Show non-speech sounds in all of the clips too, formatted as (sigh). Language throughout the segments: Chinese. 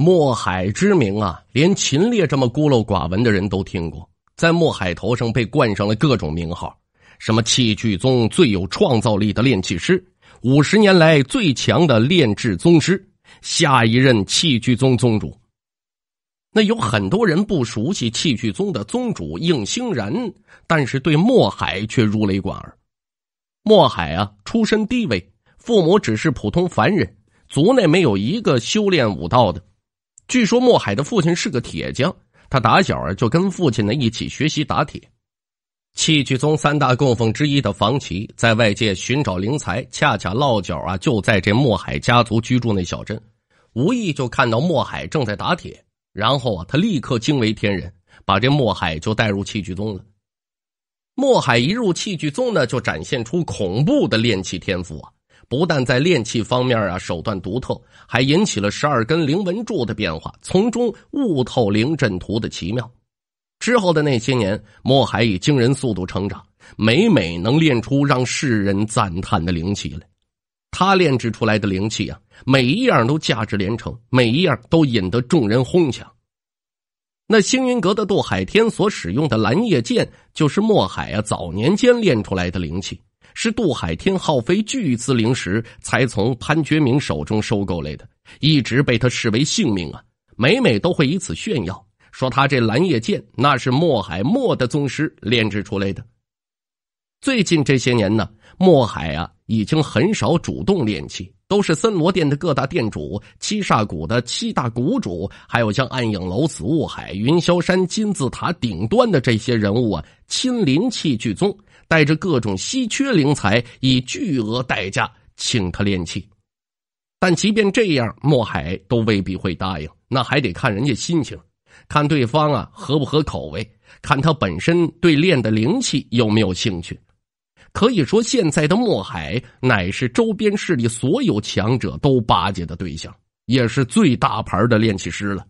墨海之名啊，连秦烈这么孤陋寡闻的人都听过。在墨海头上被冠上了各种名号，什么器具宗最有创造力的炼器师，五十年来最强的炼制宗师，下一任器具宗宗主。那有很多人不熟悉器具宗的宗主应星然，但是对墨海却如雷贯耳。墨海啊，出身低微，父母只是普通凡人，族内没有一个修炼武道的。据说莫海的父亲是个铁匠，他打小就跟父亲呢一起学习打铁。器具宗三大供奉之一的房琪在外界寻找灵材，恰恰落脚啊就在这莫海家族居住那小镇，无意就看到莫海正在打铁，然后啊他立刻惊为天人，把这莫海就带入器具宗了。莫海一入器具宗呢，就展现出恐怖的炼器天赋啊。不但在炼器方面啊手段独特，还引起了十二根灵纹柱的变化，从中悟透灵阵图的奇妙。之后的那些年，墨海以惊人速度成长，每每能练出让世人赞叹的灵气来。他炼制出来的灵气啊，每一样都价值连城，每一样都引得众人哄抢。那星云阁的杜海天所使用的蓝叶剑，就是墨海啊早年间炼出来的灵气。是杜海天耗费巨资灵石才从潘觉明手中收购来的，一直被他视为性命啊！每每都会以此炫耀，说他这蓝叶剑那是墨海墨的宗师炼制出来的。最近这些年呢，墨海啊已经很少主动炼器，都是森罗殿的各大殿主、七煞谷的七大谷主，还有像暗影楼、紫雾海、云霄山金字塔顶端的这些人物啊，亲临器具宗。带着各种稀缺灵材，以巨额代价请他练气，但即便这样，墨海都未必会答应。那还得看人家心情，看对方啊合不合口味，看他本身对练的灵气有没有兴趣。可以说，现在的墨海乃是周边势力所有强者都巴结的对象，也是最大牌的炼气师了。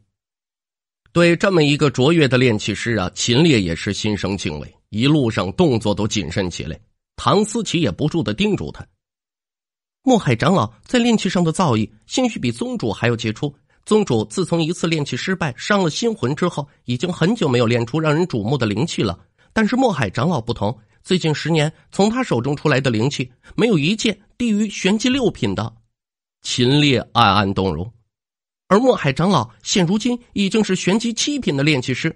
对这么一个卓越的炼气师啊，秦烈也是心生敬畏。一路上动作都谨慎起来，唐思琪也不住的叮嘱他：“墨海长老在炼器上的造诣，兴许比宗主还要杰出。宗主自从一次炼器失败，伤了心魂之后，已经很久没有炼出让人瞩目的灵气了。但是墨海长老不同，最近十年，从他手中出来的灵气，没有一件低于玄机六品的。”秦烈暗暗动容，而墨海长老现如今已经是玄级七品的炼器师。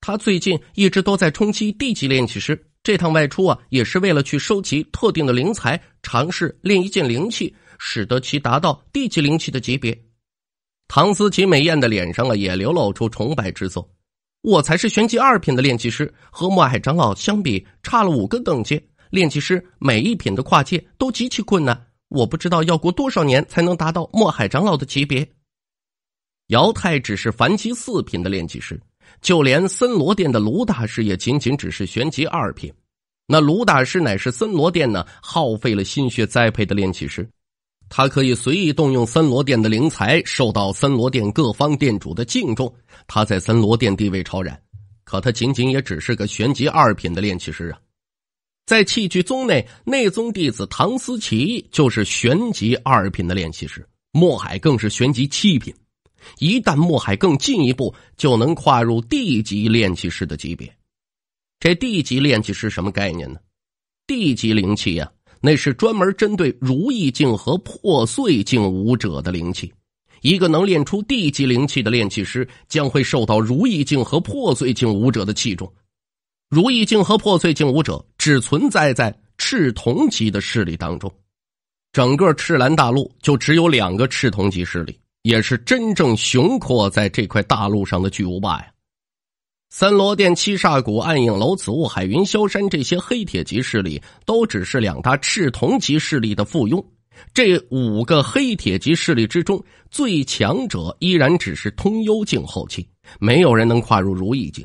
他最近一直都在冲击地级炼器师，这趟外出啊，也是为了去收集特定的灵材，尝试炼一件灵器，使得其达到地级灵器的级别。唐思琪美艳的脸上啊，也流露出崇拜之色。我才是玄级二品的炼器师，和墨海长老相比，差了五个等级。炼器师每一品的跨界都极其困难，我不知道要过多少年才能达到墨海长老的级别。姚太只是凡级四品的炼器师。就连森罗殿的卢大师也仅仅只是玄级二品。那卢大师乃是森罗殿呢，耗费了心血栽培的炼气师，他可以随意动用森罗殿的灵材，受到森罗殿各方殿主的敬重。他在森罗殿地位超然，可他仅仅也只是个玄级二品的炼气师啊！在器具宗内，内宗弟子唐思琪就是玄级二品的炼气师，墨海更是玄级七品。一旦墨海更进一步，就能跨入地级炼气师的级别。这地级炼气师什么概念呢？地级灵器呀，那是专门针对如意境和破碎境武者的灵器。一个能练出地级灵器的炼气师，将会受到如意境和破碎境武者的器重。如意境和破碎境武者只存在在赤铜级的势力当中，整个赤蓝大陆就只有两个赤铜级势力。也是真正雄阔在这块大陆上的巨无霸呀！三罗殿、七煞谷、暗影楼、紫雾海、云霄山这些黑铁级势力，都只是两大赤铜级势力的附庸。这五个黑铁级势力之中，最强者依然只是通幽境后期，没有人能跨入如意境。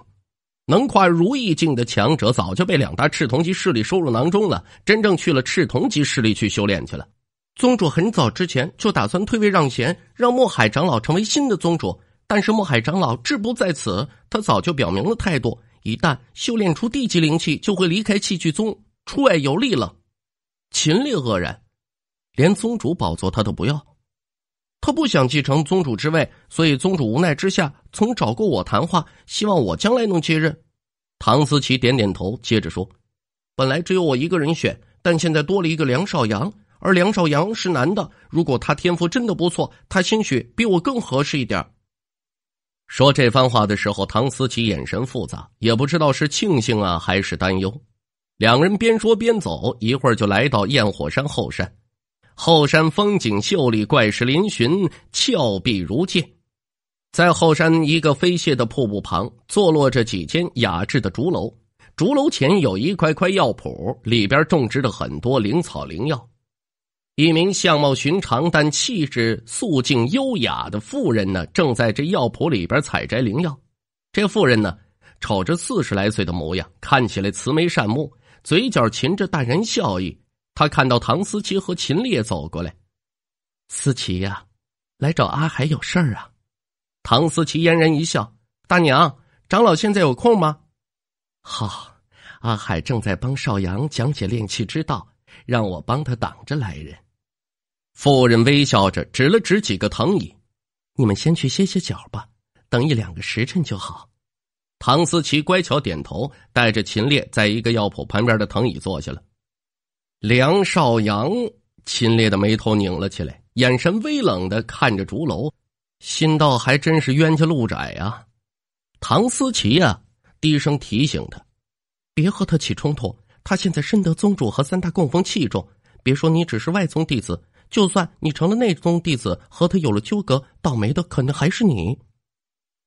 能跨如意境的强者，早就被两大赤铜级势力收入囊中了，真正去了赤铜级势力去修炼去了。宗主很早之前就打算退位让贤，让墨海长老成为新的宗主。但是墨海长老志不在此，他早就表明了态度：一旦修炼出地级灵气，就会离开器具宗，出外游历了。秦烈愕然，连宗主宝座他都不要，他不想继承宗主之位，所以宗主无奈之下曾找过我谈话，希望我将来能接任。唐思琪点点头，接着说：“本来只有我一个人选，但现在多了一个梁少阳。”而梁少阳是男的，如果他天赋真的不错，他兴许比我更合适一点。说这番话的时候，唐思琪眼神复杂，也不知道是庆幸啊，还是担忧。两人边说边走，一会儿就来到焰火山后山。后山风景秀丽，怪石嶙峋，峭壁如剑。在后山一个飞泻的瀑布旁，坐落着几间雅致的竹楼。竹楼前有一块块药圃，里边种植着很多灵草灵药。一名相貌寻常但气质素静优雅的妇人呢，正在这药铺里边采摘灵药。这妇人呢，瞅着四十来岁的模样，看起来慈眉善目，嘴角噙着淡然笑意。他看到唐思琪和秦烈走过来，思琪呀，来找阿海有事儿啊？唐思琪嫣然一笑：“大娘，长老现在有空吗？”“好，阿海正在帮少阳讲解炼气之道，让我帮他挡着来人。”妇人微笑着，指了指几个藤椅：“你们先去歇歇脚吧，等一两个时辰就好。”唐思琪乖巧点头，带着秦烈在一个药铺旁边的藤椅坐下了。梁少阳，秦烈的眉头拧了起来，眼神微冷的看着竹楼，心道：“还真是冤家路窄呀。”唐思琪呀，低声提醒他：“别和他起冲突，他现在深得宗主和三大供奉器重，别说你只是外宗弟子。”就算你成了内宗弟子，和他有了纠葛，倒霉的可能还是你。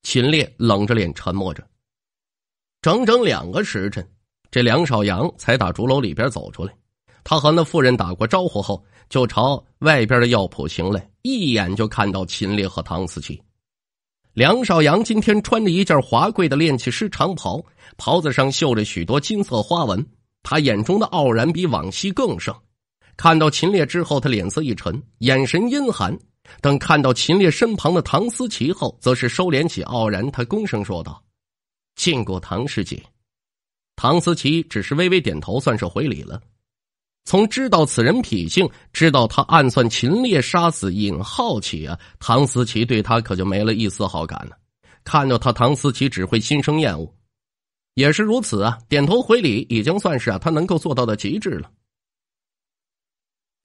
秦烈冷着脸，沉默着，整整两个时辰，这梁少阳才打竹楼里边走出来。他和那妇人打过招呼后，就朝外边的药铺行来。一眼就看到秦烈和唐思琪。梁少阳今天穿着一件华贵的炼气师长袍，袍子上绣着许多金色花纹。他眼中的傲然比往昔更盛。看到秦烈之后，他脸色一沉，眼神阴寒。等看到秦烈身旁的唐思琪后，则是收敛起傲然，他躬声说道：“见过唐师姐。”唐思琪只是微微点头，算是回礼了。从知道此人脾性，知道他暗算秦烈、杀死尹浩起啊，唐思琪对他可就没了一丝好感了。看到他，唐思琪只会心生厌恶。也是如此啊，点头回礼已经算是啊他能够做到的极致了。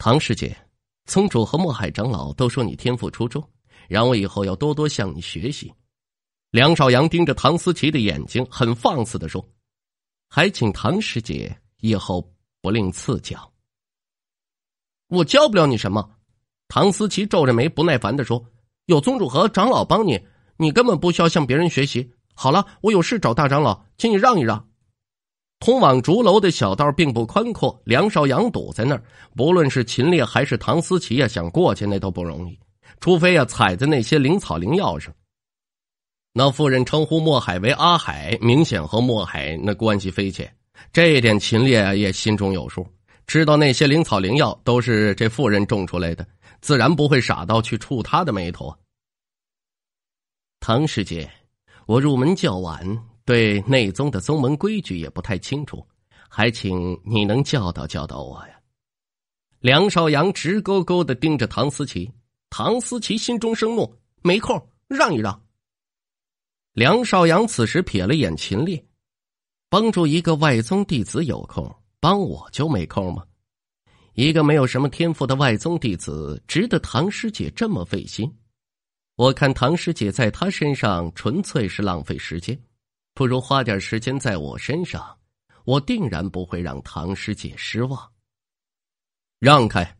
唐师姐，宗主和墨海长老都说你天赋出众，让我以后要多多向你学习。梁少阳盯着唐思琪的眼睛，很放肆地说：“还请唐师姐以后不吝赐教。”我教不了你什么。唐思琪皱着眉，不耐烦地说：“有宗主和长老帮你，你根本不需要向别人学习。好了，我有事找大长老，请你让一让。”通往竹楼的小道并不宽阔，梁少阳堵在那儿，不论是秦烈还是唐思琪啊，想过去那都不容易，除非呀踩在那些灵草灵药上。那妇人称呼莫海为阿海，明显和莫海那关系匪浅，这一点秦烈也心中有数，知道那些灵草灵药都是这妇人种出来的，自然不会傻到去触他的眉头。唐师姐，我入门较晚。对内宗的宗门规矩也不太清楚，还请你能教导教导我呀。梁少阳直勾勾的盯着唐思琪，唐思琪心中生怒，没空，让一让。梁少阳此时瞥了眼秦烈，帮助一个外宗弟子有空，帮我就没空吗？一个没有什么天赋的外宗弟子，值得唐师姐这么费心？我看唐师姐在他身上纯粹是浪费时间。不如花点时间在我身上，我定然不会让唐师姐失望。让开！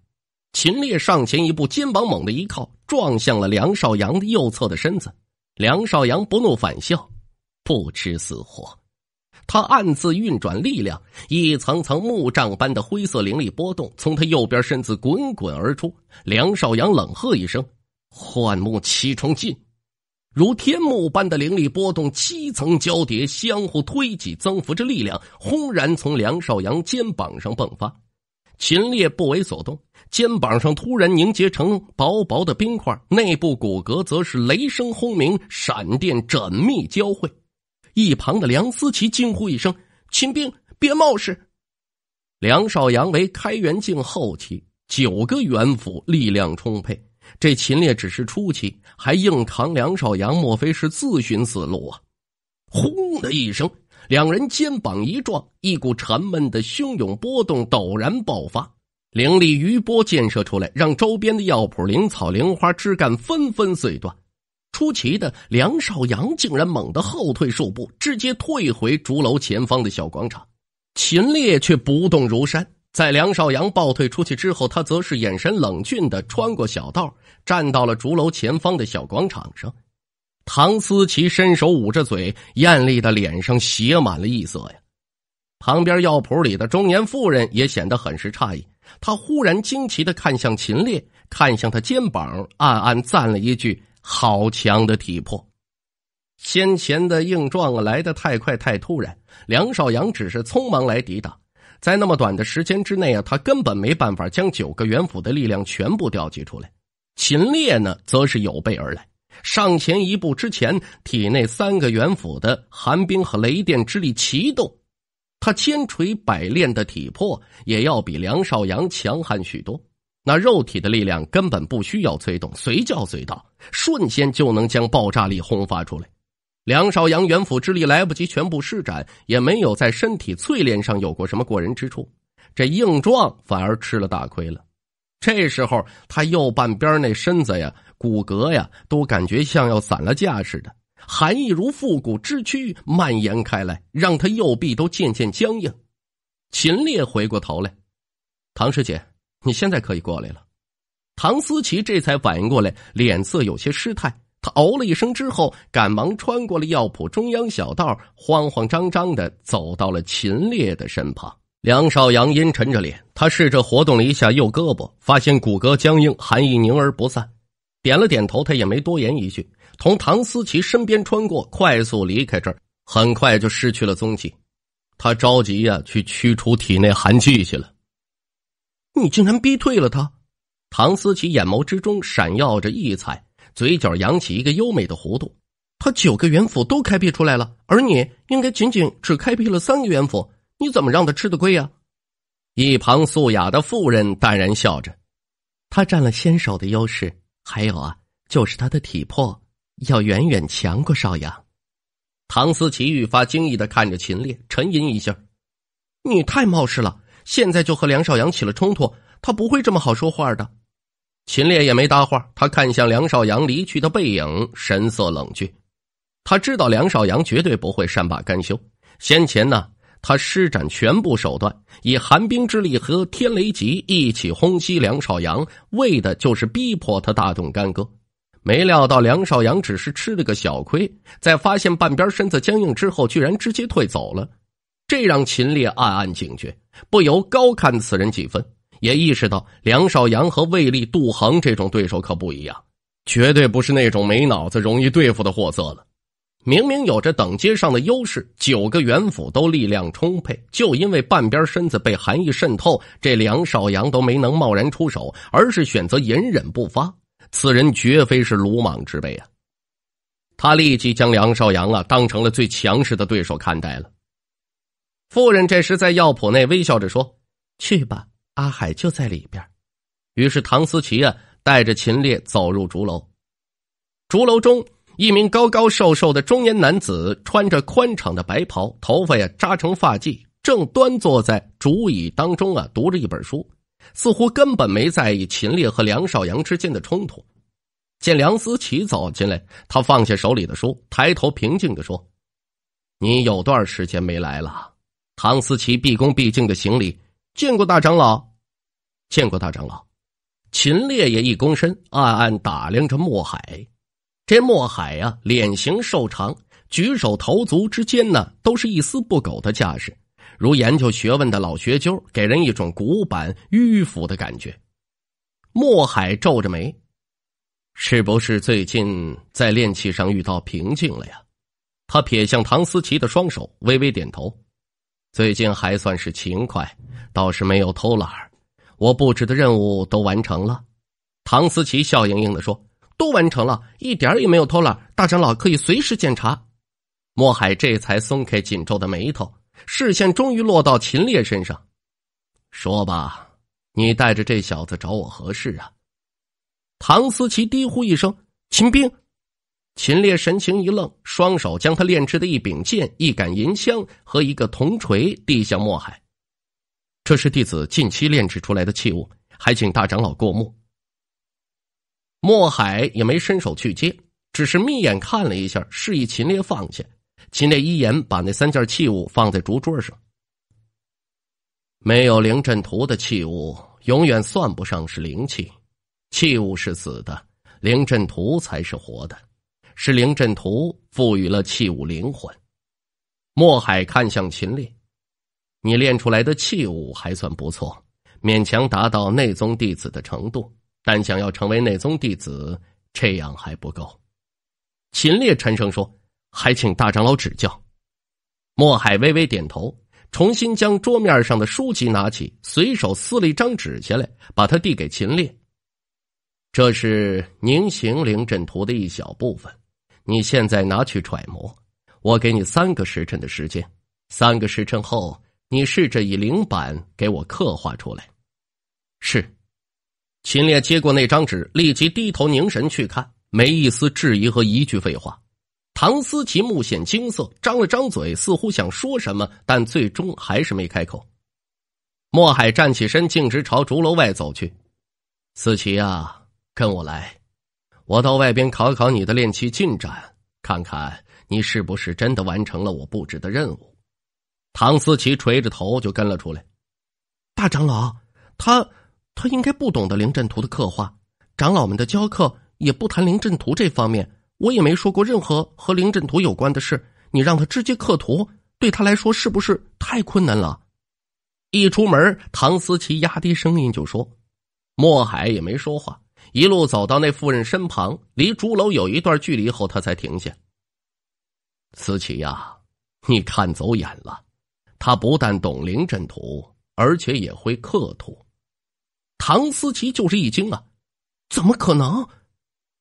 秦烈上前一步，肩膀猛的一靠，撞向了梁少阳的右侧的身子。梁少阳不怒反笑，不知死活。他暗自运转力量，一层层木障般的灰色灵力波动从他右边身子滚滚而出。梁少阳冷喝一声：“幻木七重进！”如天幕般的灵力波动，七层交叠，相互推挤，增幅着力量，轰然从梁少阳肩膀上迸发。秦烈不为所动，肩膀上突然凝结成薄薄的冰块，内部骨骼则是雷声轰鸣，闪电缜密交汇。一旁的梁思琪惊呼一声：“秦兵，别冒失！”梁少阳为开元境后期，九个元府，力量充沛。这秦烈只是初期，还硬扛梁少阳，莫非是自寻死路啊？轰的一声，两人肩膀一撞，一股沉闷的汹涌波动陡然爆发，凌厉余波溅射出来，让周边的药圃、灵草、灵花、枝干纷纷碎断。出奇的，梁少阳竟然猛地后退数步，直接退回竹楼前方的小广场，秦烈却不动如山。在梁少阳暴退出去之后，他则是眼神冷峻的穿过小道，站到了竹楼前方的小广场上。唐思琪伸手捂着嘴，艳丽的脸上写满了异色呀。旁边药铺里的中年妇人也显得很是诧异，他忽然惊奇的看向秦烈，看向他肩膀，暗暗赞了一句：“好强的体魄！”先前的硬撞来得太快太突然，梁少阳只是匆忙来抵挡。在那么短的时间之内啊，他根本没办法将九个元府的力量全部调集出来。秦烈呢，则是有备而来，上前一步之前，体内三个元府的寒冰和雷电之力齐动。他千锤百炼的体魄也要比梁少阳强悍许多，那肉体的力量根本不需要催动，随叫随到，瞬间就能将爆炸力轰发出来。梁少阳元辅之力来不及全部施展，也没有在身体淬炼上有过什么过人之处，这硬撞反而吃了大亏了。这时候，他右半边那身子呀，骨骼呀，都感觉像要散了架似的，寒意如复古之躯蔓延开来，让他右臂都渐渐僵硬。秦烈回过头来：“唐师姐，你现在可以过来了。”唐思琪这才反应过来，脸色有些失态。他哦了一声之后，赶忙穿过了药铺中央小道，慌慌张张的走到了秦烈的身旁。梁少阳阴沉着脸，他试着活动了一下右胳膊，发现骨骼僵硬，寒意凝而不散。点了点头，他也没多言一句，从唐思琪身边穿过，快速离开这儿，很快就失去了踪迹。他着急呀，去驱除体内寒气去了。你竟然逼退了他！唐思琪眼眸之中闪耀着异彩。嘴角扬起一个优美的弧度，他九个元府都开辟出来了，而你应该仅仅只开辟了三个元府，你怎么让他吃的亏啊？一旁素雅的妇人淡然笑着，他占了先手的优势，还有啊，就是他的体魄要远远强过少阳。唐思琪愈发惊异的看着秦烈，沉吟一下：“你太冒失了，现在就和梁少阳起了冲突，他不会这么好说话的。”秦烈也没搭话，他看向梁少阳离去的背影，神色冷峻。他知道梁少阳绝对不会善罢甘休。先前呢，他施展全部手段，以寒冰之力和天雷戟一起轰击梁少阳，为的就是逼迫他大动干戈。没料到梁少阳只是吃了个小亏，在发现半边身子僵硬之后，居然直接退走了。这让秦烈暗暗警觉，不由高看此人几分。也意识到梁少阳和魏立、杜恒这种对手可不一样，绝对不是那种没脑子、容易对付的货色了。明明有着等阶上的优势，九个元辅都力量充沛，就因为半边身子被寒意渗透，这梁少阳都没能贸然出手，而是选择隐忍不发。此人绝非是鲁莽之辈啊！他立即将梁少阳啊当成了最强势的对手看待了。妇人这时在药铺内微笑着说：“去吧。”阿海就在里边，于是唐思琪啊带着秦烈走入竹楼。竹楼中，一名高高瘦瘦的中年男子穿着宽敞的白袍，头发呀扎成发髻，正端坐在竹椅当中啊，读着一本书，似乎根本没在意秦烈和梁少阳之间的冲突。见梁思琪走进来，他放下手里的书，抬头平静的说：“你有段时间没来了。”唐思琪毕恭毕敬的行礼。见过大长老，见过大长老，秦烈也一躬身，暗暗打量着墨海。这墨海呀，脸型瘦长，举手投足之间呢，都是一丝不苟的架势，如研究学问的老学究，给人一种古板迂腐的感觉。墨海皱着眉：“是不是最近在练气上遇到瓶颈了呀？”他撇向唐思琪的双手，微微点头。最近还算是勤快，倒是没有偷懒我布置的任务都完成了。唐思琪笑盈盈的说：“都完成了一点也没有偷懒大长老可以随时检查。”莫海这才松开紧皱的眉头，视线终于落到秦烈身上，说：“吧，你带着这小子找我何事啊？”唐思琪低呼一声：“秦兵。”秦烈神情一愣，双手将他炼制的一柄剑、一杆银枪和一个铜锤递向墨海。这是弟子近期炼制出来的器物，还请大长老过目。墨海也没伸手去接，只是眯眼看了一下，示意秦烈放下。秦烈一眼把那三件器物放在竹桌上。没有灵阵图的器物，永远算不上是灵器。器物是死的，灵阵图才是活的。是灵阵图赋予了器物灵魂。墨海看向秦烈，你练出来的器物还算不错，勉强达到内宗弟子的程度。但想要成为内宗弟子，这样还不够。秦烈沉声说：“还请大长老指教。”墨海微微点头，重新将桌面上的书籍拿起，随手撕了一张纸下来，把它递给秦烈。这是凝形灵阵图的一小部分。你现在拿去揣摩，我给你三个时辰的时间。三个时辰后，你试着以灵板给我刻画出来。是。秦烈接过那张纸，立即低头凝神去看，没一丝质疑和一句废话。唐思琪目显惊色，张了张嘴，似乎想说什么，但最终还是没开口。莫海站起身，径直朝竹楼外走去。思琪啊，跟我来。我到外边考考你的练气进展，看看你是不是真的完成了我布置的任务。唐思琪垂着头就跟了出来。大长老，他他应该不懂得灵阵图的刻画，长老们的教课也不谈灵阵图这方面，我也没说过任何和灵阵图有关的事。你让他直接刻图，对他来说是不是太困难了？一出门，唐思琪压低声音就说：“莫海也没说话。”一路走到那妇人身旁，离竹楼有一段距离后，他才停下。思琪呀，你看走眼了，他不但懂灵阵图，而且也会刻图。唐思琪就是一惊啊！怎么可能？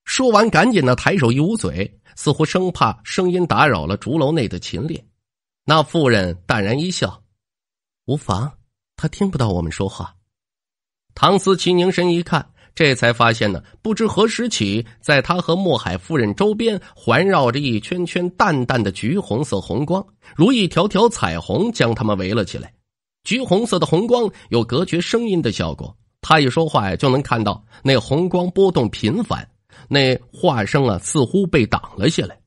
说完，赶紧的抬手一捂嘴，似乎生怕声音打扰了竹楼内的秦烈。那妇人淡然一笑：“无妨，他听不到我们说话。”唐思琪凝神一看。这才发现呢，不知何时起，在他和莫海夫人周边环绕着一圈圈淡淡的橘红色红光，如一条条彩虹将他们围了起来。橘红色的红光有隔绝声音的效果，他一说话呀，就能看到那红光波动频繁，那话声啊似乎被挡了下来。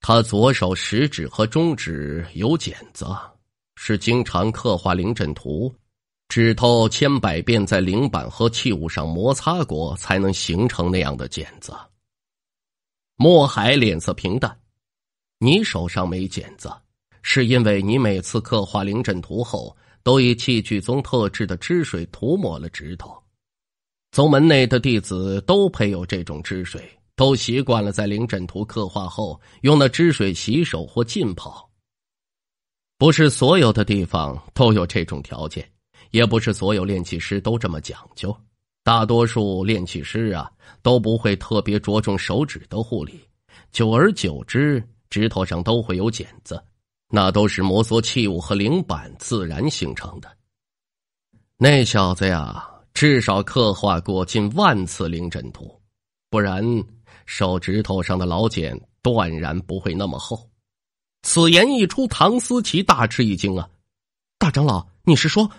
他左手食指和中指有茧子，是经常刻画灵阵图。指头千百遍在灵板和器物上摩擦过，才能形成那样的茧子。墨海脸色平淡：“你手上没茧子，是因为你每次刻画灵阵图后，都以器具宗特制的汁水涂抹了指头。宗门内的弟子都配有这种汁水，都习惯了在灵阵图刻画后用那汁水洗手或浸泡。不是所有的地方都有这种条件。”也不是所有炼器师都这么讲究，大多数炼器师啊都不会特别着重手指的护理，久而久之，指头上都会有茧子，那都是摩挲器物和灵板自然形成的。那小子呀，至少刻画过近万次灵阵图，不然手指头上的老茧断然不会那么厚。此言一出，唐思琪大吃一惊啊！大长老，你是说？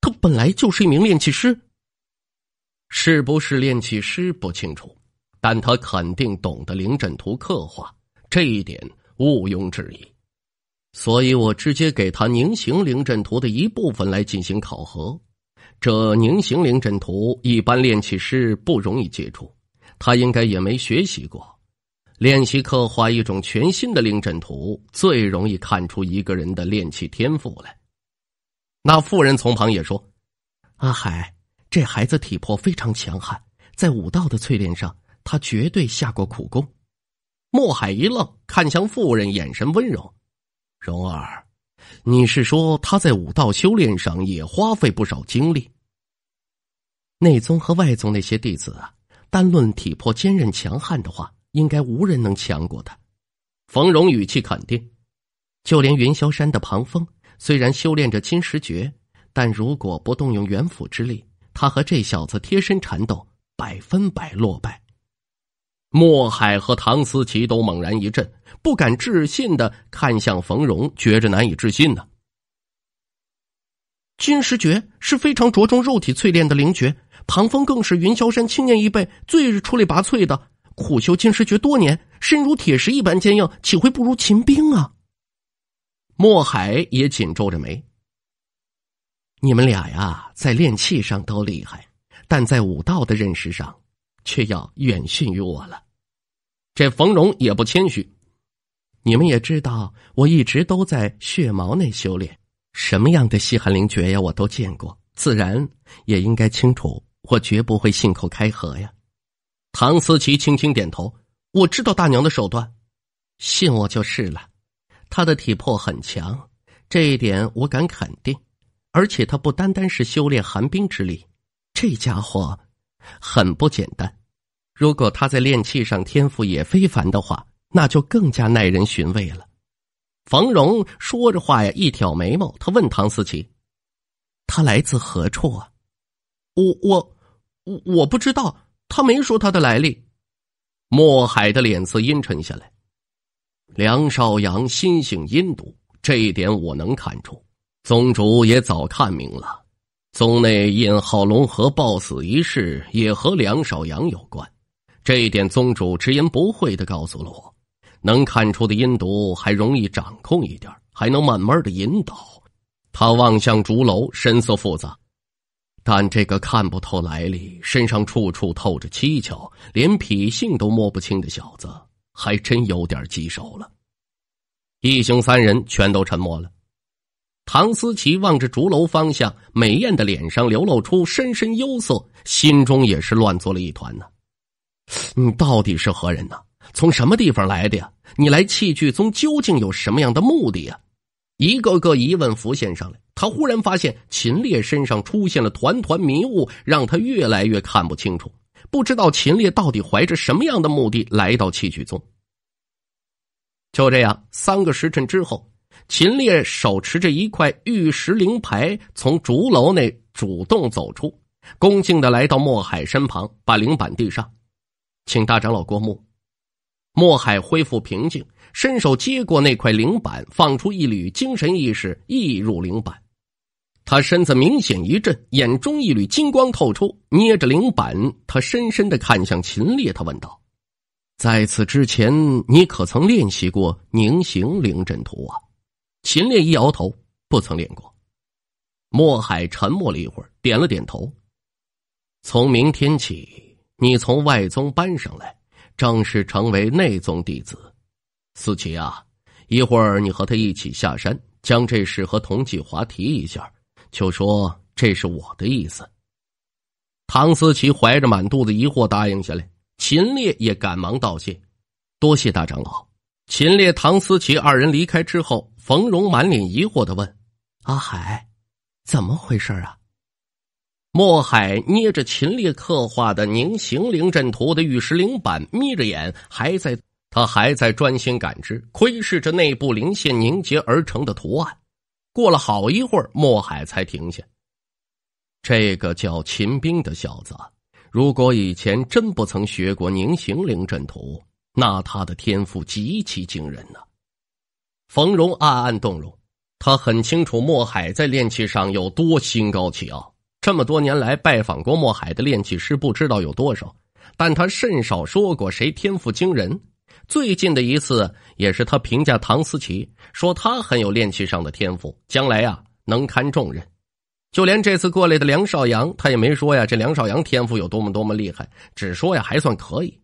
他本来就是一名炼气师，是不是炼气师不清楚，但他肯定懂得灵阵图刻画，这一点毋庸置疑。所以我直接给他凝形灵阵图的一部分来进行考核。这凝形灵阵图一般炼气师不容易接触，他应该也没学习过。练习刻画一种全新的灵阵图，最容易看出一个人的炼气天赋来。那妇人从旁也说：“阿海，这孩子体魄非常强悍，在武道的淬炼上，他绝对下过苦功。”莫海一愣，看向妇人，眼神温柔：“蓉儿，你是说他在武道修炼上也花费不少精力？内宗和外宗那些弟子啊，单论体魄坚韧强悍的话，应该无人能强过他。”冯蓉语气肯定：“就连云霄山的庞风。”虽然修炼着金石诀，但如果不动用元辅之力，他和这小子贴身缠斗，百分百落败。莫海和唐思琪都猛然一震，不敢置信的看向冯荣，觉着难以置信呢。金石诀是非常着重肉体淬炼的灵诀，唐风更是云霄山青年一辈最是出类拔萃的，苦修金石诀多年，身如铁石一般坚硬，岂会不如秦兵啊？莫海也紧皱着眉。你们俩呀，在练气上都厉害，但在武道的认识上，却要远逊于我了。这冯荣也不谦虚，你们也知道，我一直都在血毛内修炼，什么样的稀罕灵诀呀，我都见过，自然也应该清楚。我绝不会信口开河呀。唐思琪轻轻点头，我知道大娘的手段，信我就是了。他的体魄很强，这一点我敢肯定。而且他不单单是修炼寒冰之力，这家伙很不简单。如果他在炼器上天赋也非凡的话，那就更加耐人寻味了。冯荣说着话呀，一挑眉毛，他问唐思琪：“他来自何处啊？”“我我我我不知道，他没说他的来历。”莫海的脸色阴沉下来。梁少阳心性阴毒，这一点我能看出。宗主也早看明了，宗内印浩龙和暴死一事也和梁少阳有关，这一点宗主直言不讳的告诉了我。能看出的阴毒还容易掌控一点，还能慢慢的引导。他望向竹楼，神色复杂。但这个看不透来历、身上处处透着蹊跷、连脾性都摸不清的小子。还真有点棘手了，一行三人全都沉默了。唐思琪望着竹楼方向，美艳的脸上流露出深深忧色，心中也是乱作了一团呢。你到底是何人呢？从什么地方来的呀？你来弃剧宗究竟有什么样的目的呀？一个个疑问浮现上来。他忽然发现秦烈身上出现了团团迷雾，让他越来越看不清楚，不知道秦烈到底怀着什么样的目的来到弃剧宗。就这样，三个时辰之后，秦烈手持着一块玉石灵牌，从竹楼内主动走出，恭敬的来到墨海身旁，把灵板递上，请大长老过目。墨海恢复平静，伸手接过那块灵板，放出一缕精神意识，溢入灵板。他身子明显一震，眼中一缕金光透出，捏着灵板，他深深的看向秦烈，他问道。在此之前，你可曾练习过凝形灵阵图啊？秦烈一摇头，不曾练过。墨海沉默了一会儿，点了点头。从明天起，你从外宗搬上来，正式成为内宗弟子。思琪啊，一会儿你和他一起下山，将这事和童继华提一下，就说这是我的意思。唐思琪怀着满肚子疑惑答应下来。秦烈也赶忙道谢，多谢大长老。秦烈、唐思琪二人离开之后，冯荣满脸疑惑的问：“阿海，怎么回事啊？”墨海捏着秦烈刻画的凝形灵阵图的玉石灵板，眯着眼，还在他还在专心感知、窥视着内部灵线凝结而成的图案。过了好一会儿，墨海才停下。这个叫秦兵的小子。如果以前真不曾学过凝形灵阵图，那他的天赋极其惊人呢。冯荣暗暗动容，他很清楚墨海在炼气上有多心高气傲。这么多年来拜访过墨海的炼气师不知道有多少，但他甚少说过谁天赋惊人。最近的一次也是他评价唐思琪，说他很有炼气上的天赋，将来呀能堪重任。就连这次过来的梁少阳，他也没说呀。这梁少阳天赋有多么多么厉害，只说呀还算可以。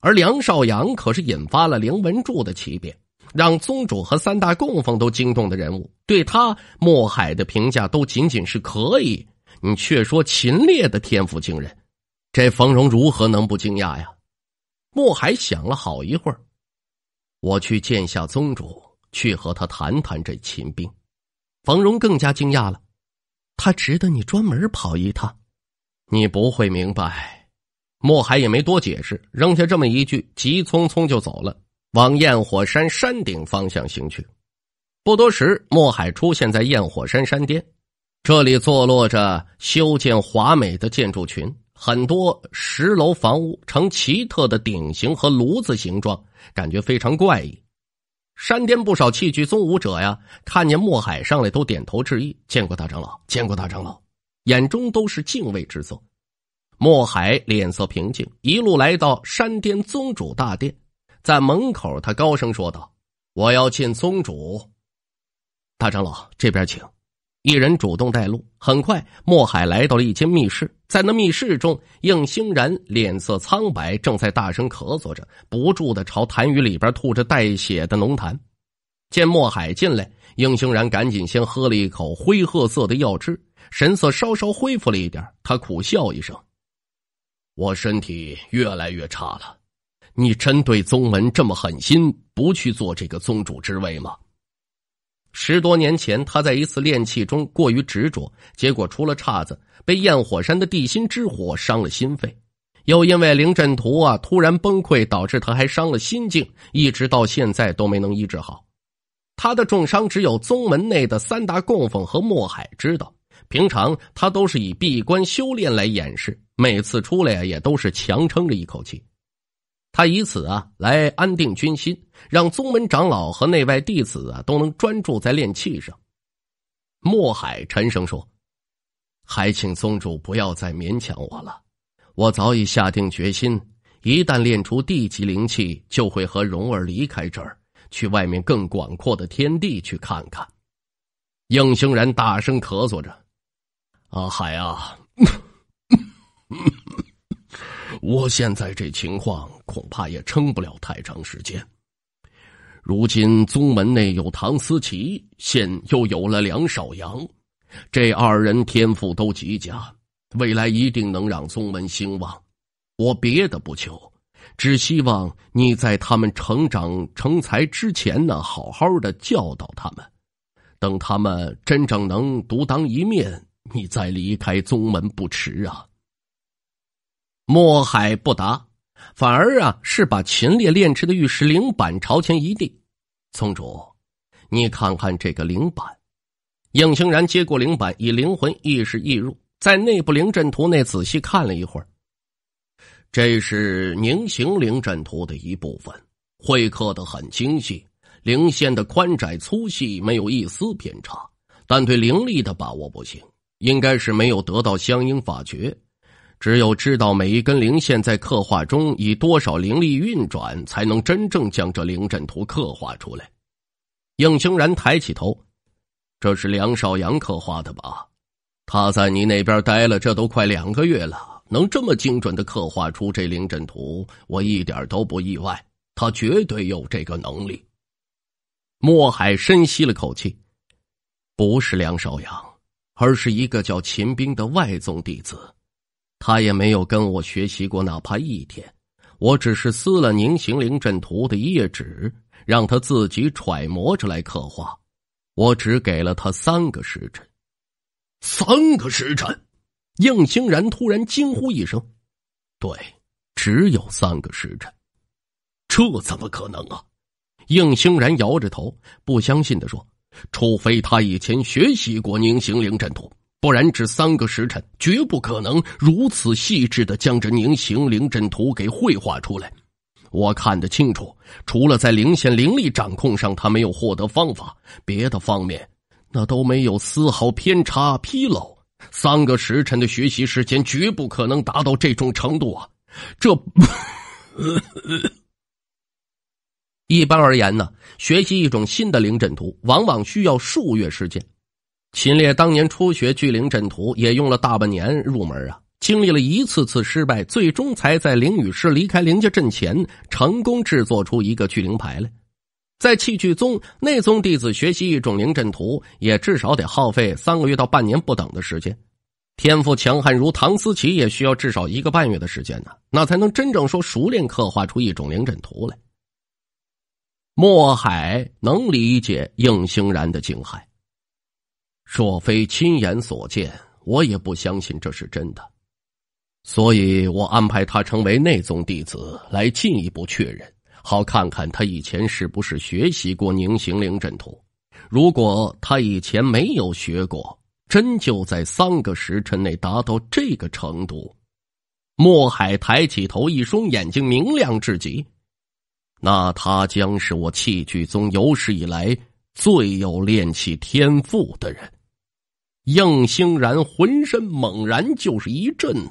而梁少阳可是引发了灵文柱的奇变，让宗主和三大供奉都惊动的人物，对他墨海的评价都仅仅是可以。你却说秦烈的天赋惊人，这冯荣如何能不惊讶呀？墨海想了好一会儿，我去见下宗主，去和他谈谈这秦兵。冯荣更加惊讶了。他值得你专门跑一趟，你不会明白。莫海也没多解释，扔下这么一句，急匆匆就走了，往焰火山山顶方向行去。不多时，莫海出现在焰火山山巅，这里坐落着修建华美的建筑群，很多十楼房屋呈奇特的顶形和炉子形状，感觉非常怪异。山巅不少器具宗武者呀，看见墨海上来都点头致意，见过大长老，见过大长老，眼中都是敬畏之色。墨海脸色平静，一路来到山巅宗主大殿，在门口他高声说道：“我要见宗主，大长老这边请。”一人主动带路，很快莫海来到了一间密室。在那密室中，应星然脸色苍白，正在大声咳嗽着，不住的朝痰盂里边吐着带血的浓痰。见莫海进来，应星然赶紧先喝了一口灰褐色的药汁，神色稍稍恢复了一点。他苦笑一声：“我身体越来越差了，你真对宗门这么狠心，不去做这个宗主之位吗？”十多年前，他在一次炼气中过于执着，结果出了岔子，被焰火山的地心之火伤了心肺，又因为灵阵图啊突然崩溃，导致他还伤了心境，一直到现在都没能医治好。他的重伤只有宗门内的三大供奉和墨海知道，平常他都是以闭关修炼来掩饰，每次出来啊也都是强撑着一口气。他以此啊来安定军心，让宗门长老和内外弟子啊都能专注在练气上。莫海沉声说：“还请宗主不要再勉强我了，我早已下定决心，一旦练出地级灵气，就会和蓉儿离开这儿，去外面更广阔的天地去看看。”应星然大声咳嗽着：“阿海啊！” (laughs) 我现在这情况恐怕也撑不了太长时间。如今宗门内有唐思琪，现又有了梁少阳，这二人天赋都极佳，未来一定能让宗门兴旺。我别的不求，只希望你在他们成长成才之前呢，好好的教导他们。等他们真正能独当一面，你再离开宗门不迟啊。墨海不答，反而啊是把秦烈炼制的玉石灵板朝前一递：“宗主，你看看这个灵板。”应星然接过灵板，以灵魂意识意入，在内部灵阵图内仔细看了一会儿。这是凝形灵阵图的一部分，会刻得很精细，灵线的宽窄粗细没有一丝偏差，但对灵力的把握不行，应该是没有得到相应法诀。只有知道每一根灵线在刻画中以多少灵力运转，才能真正将这灵阵图刻画出来。应清然抬起头：“这是梁少阳刻画的吧？他在你那边待了这都快两个月了，能这么精准的刻画出这灵阵图，我一点都不意外。他绝对有这个能力。”莫海深吸了口气：“不是梁少阳，而是一个叫秦兵的外宗弟子。”他也没有跟我学习过，哪怕一天。我只是撕了凝行灵阵图的一页纸，让他自己揣摩着来刻画。我只给了他三个时辰，三个时辰！应星然突然惊呼一声：“对，只有三个时辰，这怎么可能啊？”应星然摇着头，不相信的说：“除非他以前学习过凝行灵阵图。”不然，只三个时辰，绝不可能如此细致的将这凝形灵阵图给绘画出来。我看得清楚，除了在灵线灵力掌控上他没有获得方法，别的方面那都没有丝毫偏差纰漏。三个时辰的学习时间，绝不可能达到这种程度啊！这，(laughs) 一般而言呢，学习一种新的灵阵图，往往需要数月时间。秦烈当年初学巨灵阵图，也用了大半年入门啊，经历了一次次失败，最终才在灵雨师离开林家阵前，成功制作出一个巨灵牌来。在器具宗内宗弟子学习一种灵阵图，也至少得耗费三个月到半年不等的时间。天赋强悍如唐思琪，也需要至少一个半月的时间呢，那才能真正说熟练刻画出一种灵阵图来。墨海能理解应星然的惊骇。若非亲眼所见，我也不相信这是真的。所以我安排他成为内宗弟子，来进一步确认，好看看他以前是不是学习过凝形灵阵图。如果他以前没有学过，真就在三个时辰内达到这个程度，墨海抬起头，一双眼睛明亮至极，那他将是我器具宗有史以来最有炼器天赋的人。应星然浑身猛然就是一震呢。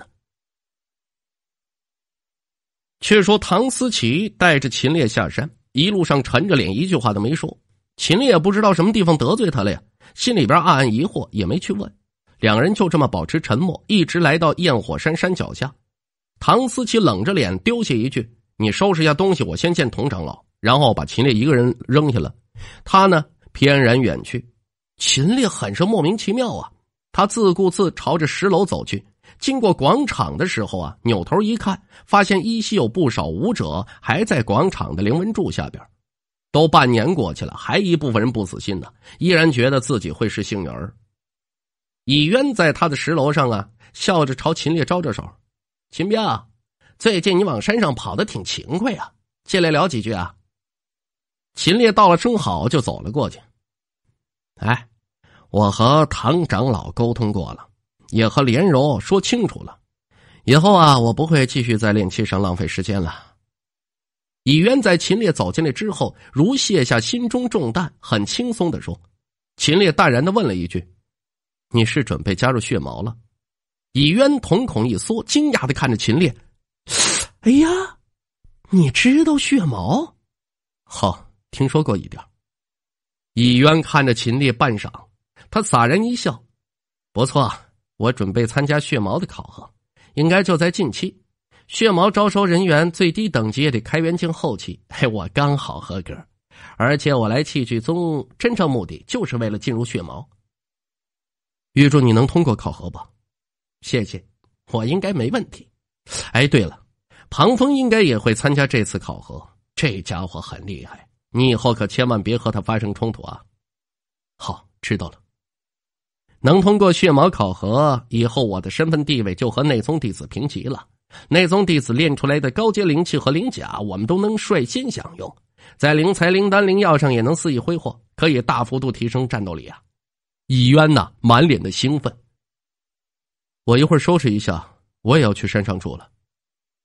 却说唐思琪带着秦烈下山，一路上沉着脸，一句话都没说。秦烈也不知道什么地方得罪他了呀，心里边暗暗疑惑，也没去问。两人就这么保持沉默，一直来到焰火山山脚下。唐思琪冷着脸丢下一句：“你收拾一下东西，我先见童长老。”然后把秦烈一个人扔下了，他呢翩然远去。秦烈很是莫名其妙啊，他自顾自朝着十楼走去。经过广场的时候啊，扭头一看，发现依稀有不少舞者还在广场的灵文柱下边。都半年过去了，还一部分人不死心呢，依然觉得自己会是幸运儿。以渊在他的石楼上啊，笑着朝秦烈招招手：“秦彪，最近你往山上跑的挺勤快呀，进来聊几句啊。”秦烈道了声好，就走了过去。哎。我和唐长老沟通过了，也和莲柔说清楚了，以后啊，我不会继续在练气上浪费时间了。以渊在秦烈走进来之后，如卸下心中重担，很轻松的说：“秦烈，淡然的问了一句：你是准备加入血毛了？”以渊瞳孔一缩，惊讶的看着秦烈：“哎呀，你知道血毛？好，听说过一点。”以渊看着秦烈半晌。他洒然一笑：“不错，我准备参加血毛的考核，应该就在近期。血毛招收人员最低等级也得开元境后期，嘿，我刚好合格。而且我来器具宗真正目的就是为了进入血毛。预祝你能通过考核吧，谢谢，我应该没问题。哎，对了，庞峰应该也会参加这次考核，这家伙很厉害，你以后可千万别和他发生冲突啊！好，知道了。”能通过血矛考核以后，我的身份地位就和内宗弟子平级了。内宗弟子练出来的高阶灵气和灵甲，我们都能率先享用，在灵材、灵丹、灵药上也能肆意挥霍，可以大幅度提升战斗力啊！以渊呐，满脸的兴奋。我一会儿收拾一下，我也要去山上住了。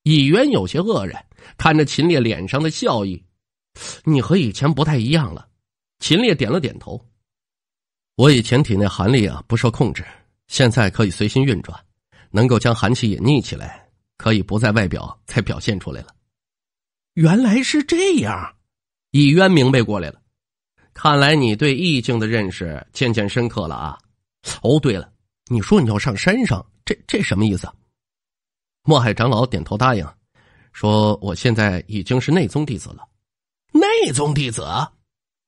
以渊有些愕然，看着秦烈脸上的笑意，你和以前不太一样了。秦烈点了点头。我以前体内寒力啊不受控制，现在可以随心运转，能够将寒气隐匿起来，可以不在外表再表现出来了。原来是这样，以渊明白过来了。看来你对意境的认识渐渐深刻了啊。哦，对了，你说你要上山上，这这什么意思？墨海长老点头答应，说我现在已经是内宗弟子了。内宗弟子。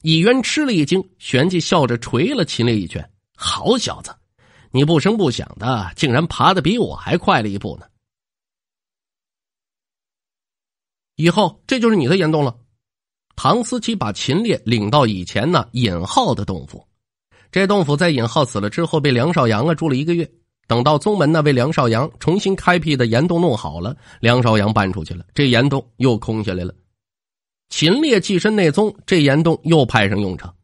李渊吃了一惊，旋即笑着捶了秦烈一拳：“好小子，你不声不响的，竟然爬的比我还快了一步呢！以后这就是你的岩洞了。”唐思琪把秦烈领到以前那尹浩的洞府。这洞府在尹浩死了之后，被梁少阳啊住了一个月。等到宗门呢为梁少阳重新开辟的岩洞弄好了，梁少阳搬出去了，这岩洞又空下来了。秦烈跻身内宗，这岩洞又派上用场。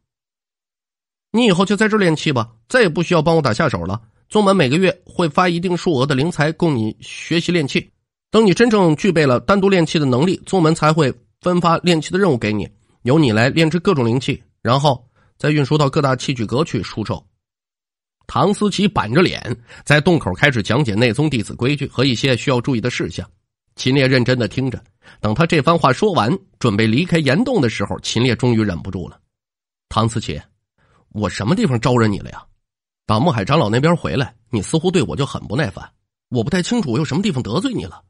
你以后就在这练气吧，再也不需要帮我打下手了。宗门每个月会发一定数额的灵材供你学习练气，等你真正具备了单独练气的能力，宗门才会分发练气的任务给你，由你来炼制各种灵气，然后再运输到各大器具阁去出售。唐思琪板着脸，在洞口开始讲解内宗弟子规矩和一些需要注意的事项。秦烈认真的听着，等他这番话说完，准备离开岩洞的时候，秦烈终于忍不住了：“唐思琪，我什么地方招惹你了呀？打木海长老那边回来，你似乎对我就很不耐烦。我不太清楚有什么地方得罪你了。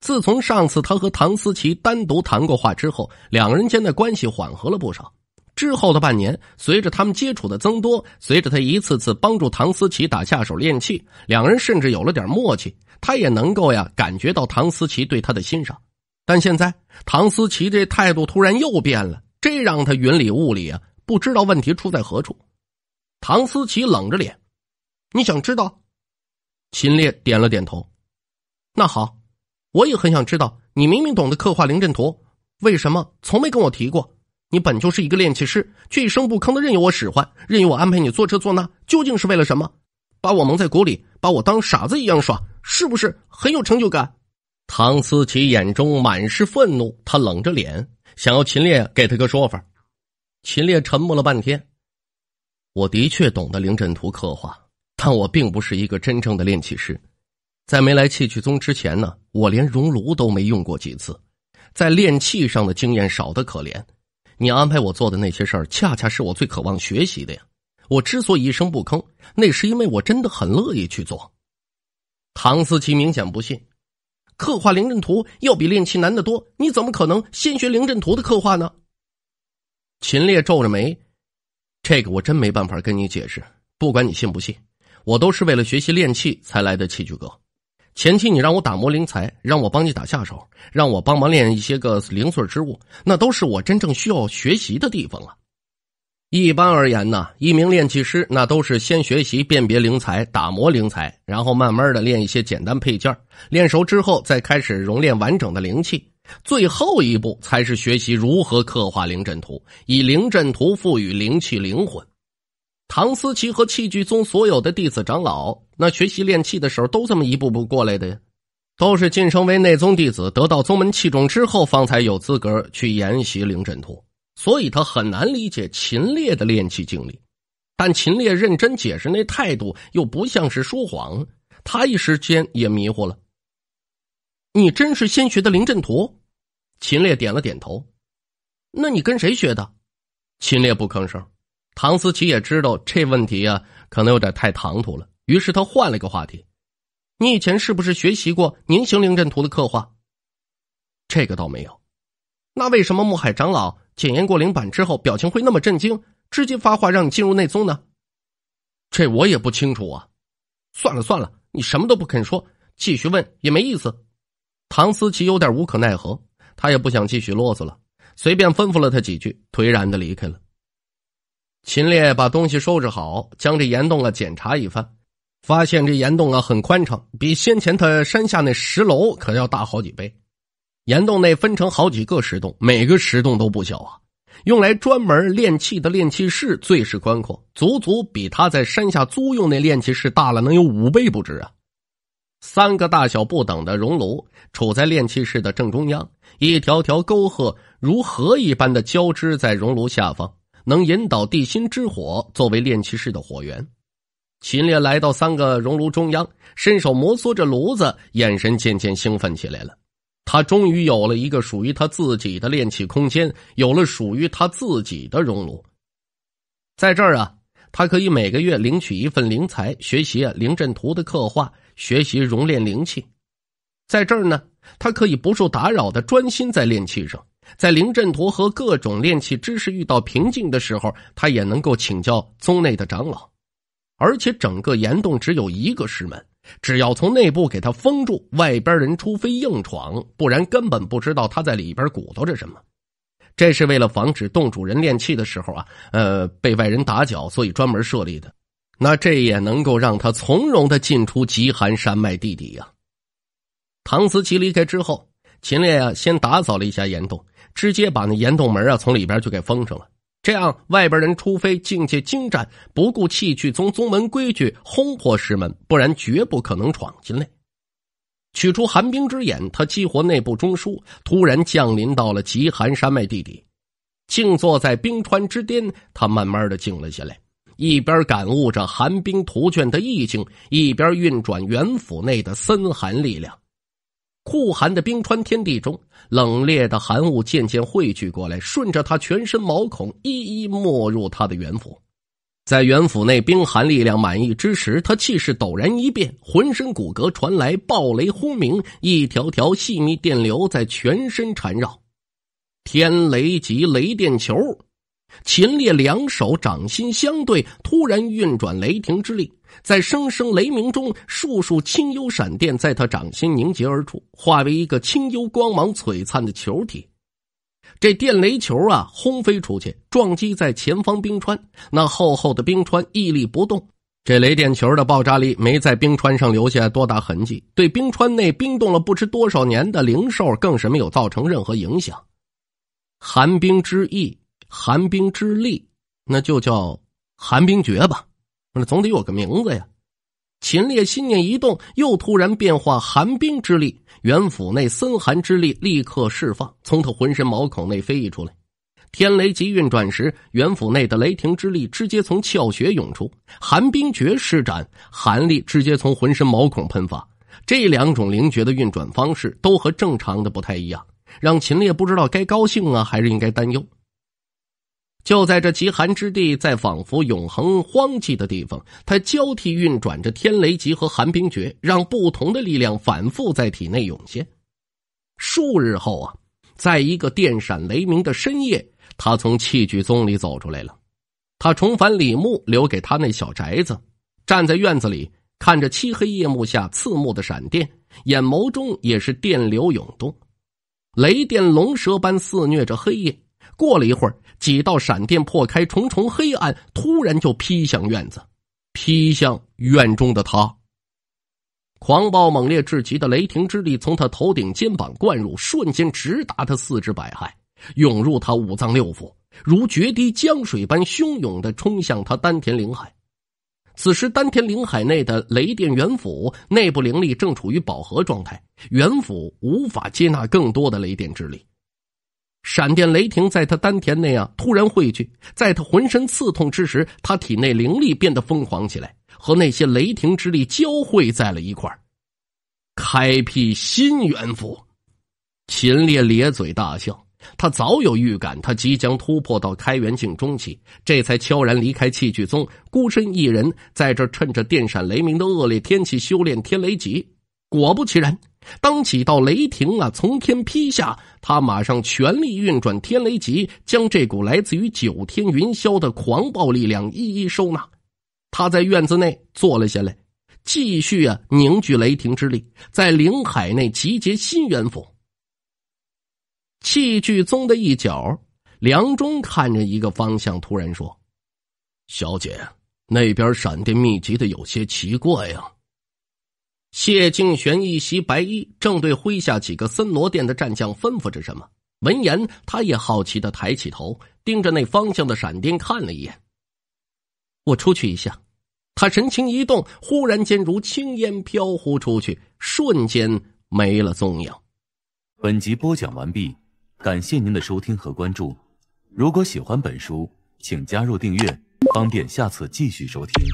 自从上次他和唐思琪单独谈过话之后，两人间的关系缓和了不少。”之后的半年，随着他们接触的增多，随着他一次次帮助唐思琪打下手练气，两人甚至有了点默契。他也能够呀感觉到唐思琪对他的欣赏。但现在唐思琪这态度突然又变了，这让他云里雾里啊，不知道问题出在何处。唐思琪冷着脸：“你想知道？”秦烈点了点头：“那好，我也很想知道。你明明懂得刻画灵阵图，为什么从没跟我提过？”你本就是一个炼气师，却一声不吭的任由我使唤，任由我安排你做这做那，究竟是为了什么？把我蒙在鼓里，把我当傻子一样耍，是不是很有成就感？唐思琪眼中满是愤怒，他冷着脸，想要秦烈给他个说法。秦烈沉默了半天：“我的确懂得灵阵图刻画，但我并不是一个真正的炼气师。在没来弃去宗之前呢，我连熔炉都没用过几次，在炼气上的经验少的可怜。”你安排我做的那些事儿，恰恰是我最渴望学习的呀。我之所以一声不吭，那是因为我真的很乐意去做。唐思琪明显不信，刻画灵阵图要比练气难得多，你怎么可能先学灵阵图的刻画呢？秦烈皱着眉，这个我真没办法跟你解释。不管你信不信，我都是为了学习练气才来的器具阁。前期你让我打磨灵材，让我帮你打下手，让我帮忙练一些个零碎之物，那都是我真正需要学习的地方了。一般而言呢，一名炼器师那都是先学习辨别灵材、打磨灵材，然后慢慢的练一些简单配件练熟之后再开始熔炼完整的灵气，最后一步才是学习如何刻画灵阵图，以灵阵图赋予灵气灵魂。唐思琪和器具宗所有的弟子长老。那学习练气的时候都这么一步步过来的呀，都是晋升为内宗弟子，得到宗门器重之后，方才有资格去研习灵阵图。所以他很难理解秦烈的练气经历，但秦烈认真解释那态度又不像是说谎，他一时间也迷糊了。你真是先学的灵阵图？秦烈点了点头。那你跟谁学的？秦烈不吭声。唐思琪也知道这问题啊，可能有点太唐突了。于是他换了个话题：“你以前是不是学习过凝形灵阵图的刻画？这个倒没有。那为什么穆海长老检验过灵板之后，表情会那么震惊，直接发话让你进入内宗呢？这我也不清楚啊。算了算了，你什么都不肯说，继续问也没意思。”唐思琪有点无可奈何，他也不想继续啰嗦了，随便吩咐了他几句，颓然的离开了。秦烈把东西收拾好，将这岩洞啊检查一番。发现这岩洞啊很宽敞，比先前他山下那石楼可要大好几倍。岩洞内分成好几个石洞，每个石洞都不小啊。用来专门炼气的炼气室最是宽阔，足足比他在山下租用那炼气室大了能有五倍不止啊。三个大小不等的熔炉处在炼气室的正中央，一条条沟壑如河一般的交织在熔炉下方，能引导地心之火作为炼气室的火源。秦烈来到三个熔炉中央，伸手摩挲着炉子，眼神渐渐兴奋起来了。他终于有了一个属于他自己的炼器空间，有了属于他自己的熔炉。在这儿啊，他可以每个月领取一份灵材，学习灵阵图的刻画，学习熔炼灵气。在这儿呢，他可以不受打扰的专心在炼器上，在灵阵图和各种炼器知识遇到瓶颈的时候，他也能够请教宗内的长老。而且整个岩洞只有一个石门，只要从内部给他封住，外边人除非硬闯，不然根本不知道他在里边鼓捣着什么。这是为了防止洞主人练气的时候啊，呃，被外人打搅，所以专门设立的。那这也能够让他从容的进出极寒山脉地底呀。唐思琪离开之后，秦烈啊先打扫了一下岩洞，直接把那岩洞门啊从里边就给封上了。这样，外边人除非境界精湛，不顾气去宗宗门规矩，轰破石门，不然绝不可能闯进来。取出寒冰之眼，他激活内部中枢，突然降临到了极寒山脉地底，静坐在冰川之巅，他慢慢的静了下来，一边感悟着寒冰图卷的意境，一边运转元府内的森寒力量。酷寒的冰川天地中，冷冽的寒雾渐渐汇聚过来，顺着他全身毛孔，一一没入他的元府。在元府内，冰寒力量满溢之时，他气势陡然一变，浑身骨骼传来暴雷轰鸣，一条条细密电流在全身缠绕。天雷及雷电球，秦烈两手掌心相对，突然运转雷霆之力。在声声雷鸣中，数数清幽闪电在他掌心凝结而出，化为一个清幽光芒璀璨的球体。这电雷球啊，轰飞出去，撞击在前方冰川。那厚厚的冰川屹立不动。这雷电球的爆炸力没在冰川上留下多大痕迹，对冰川内冰冻了不知多少年的灵兽更是没有造成任何影响。寒冰之意，寒冰之力，那就叫寒冰诀吧。那总得有个名字呀！秦烈心念一动，又突然变化寒冰之力，元府内森寒之力立刻释放，从他浑身毛孔内飞溢出来。天雷急运转时，元府内的雷霆之力直接从窍穴涌出。寒冰诀施展，寒力直接从浑身毛孔喷发。这两种灵诀的运转方式都和正常的不太一样，让秦烈不知道该高兴啊，还是应该担忧。就在这极寒之地，在仿佛永恒荒寂的地方，他交替运转着天雷极和寒冰诀，让不同的力量反复在体内涌现。数日后啊，在一个电闪雷鸣的深夜，他从器具宗里走出来了。他重返李牧留给他那小宅子，站在院子里，看着漆黑夜幕下刺目的闪电，眼眸中也是电流涌动。雷电龙蛇般肆虐着黑夜。过了一会儿。几道闪电破开重重黑暗，突然就劈向院子，劈向院中的他。狂暴猛烈至极的雷霆之力从他头顶肩膀灌入，瞬间直达他四肢百骸，涌入他五脏六腑，如决堤江水般汹涌的冲向他丹田灵海。此时，丹田灵海内的雷电元府内部灵力正处于饱和状态，元府无法接纳更多的雷电之力。闪电雷霆在他丹田内啊，突然汇聚。在他浑身刺痛之时，他体内灵力变得疯狂起来，和那些雷霆之力交汇在了一块儿，开辟新元符。秦烈咧嘴大笑，他早有预感，他即将突破到开元境中期，这才悄然离开器具宗，孤身一人在这趁着电闪雷鸣的恶劣天气修炼天雷劫，果不其然。当几道雷霆啊从天劈下，他马上全力运转天雷极，将这股来自于九天云霄的狂暴力量一一收纳。他在院子内坐了下来，继续啊凝聚雷霆之力，在灵海内集结新元符。器具宗的一角，梁中看着一个方向，突然说：“小姐，那边闪电密集的有些奇怪呀。”谢敬玄一袭白衣，正对麾下几个森罗殿的战将吩咐着什么。闻言，他也好奇的抬起头，盯着那方向的闪电看了一眼。我出去一下。他神情一动，忽然间如青烟飘忽出去，瞬间没了踪影。本集播讲完毕，感谢您的收听和关注。如果喜欢本书，请加入订阅，方便下次继续收听。